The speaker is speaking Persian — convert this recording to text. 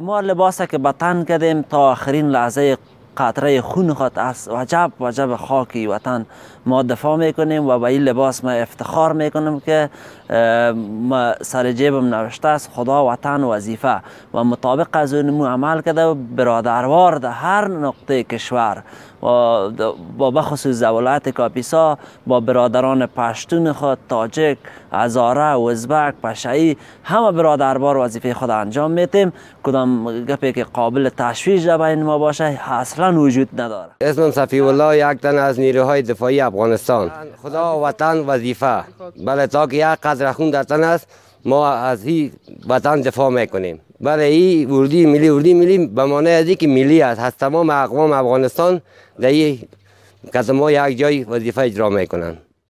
ما لباس که به کردیم تا آخرین لحظه قطره خون خود از وجب وجب خاکی وطن ما دفاع میکنیم و به این لباس ما افتخار میکنیم که ما سر جیبم نوشته است خدا وطن وظیفه و مطابق از اون عمل کرده برادروار در هر نقطه کشور و با بخصوص زوالات کاپیسا با برادران پشتون خود تاجک ازاره، ازبک پشایی همه برادروار وظیفه خود انجام میتیم کدام گپی که قابل تشویش در بین ما باشه اصلا وجود نداره اسمم صفی الله یک تن از نیروهای دفاعی افغانستان خدا وطن وظیفه بله تا که یک قدر در تن است ما از این وطن دفاع میکنیم بله این وردی ملی وردی ملی به معنی از که ملی است از تمام اقوام افغانستان در این ما یک جای وظیفه اجرا میکنند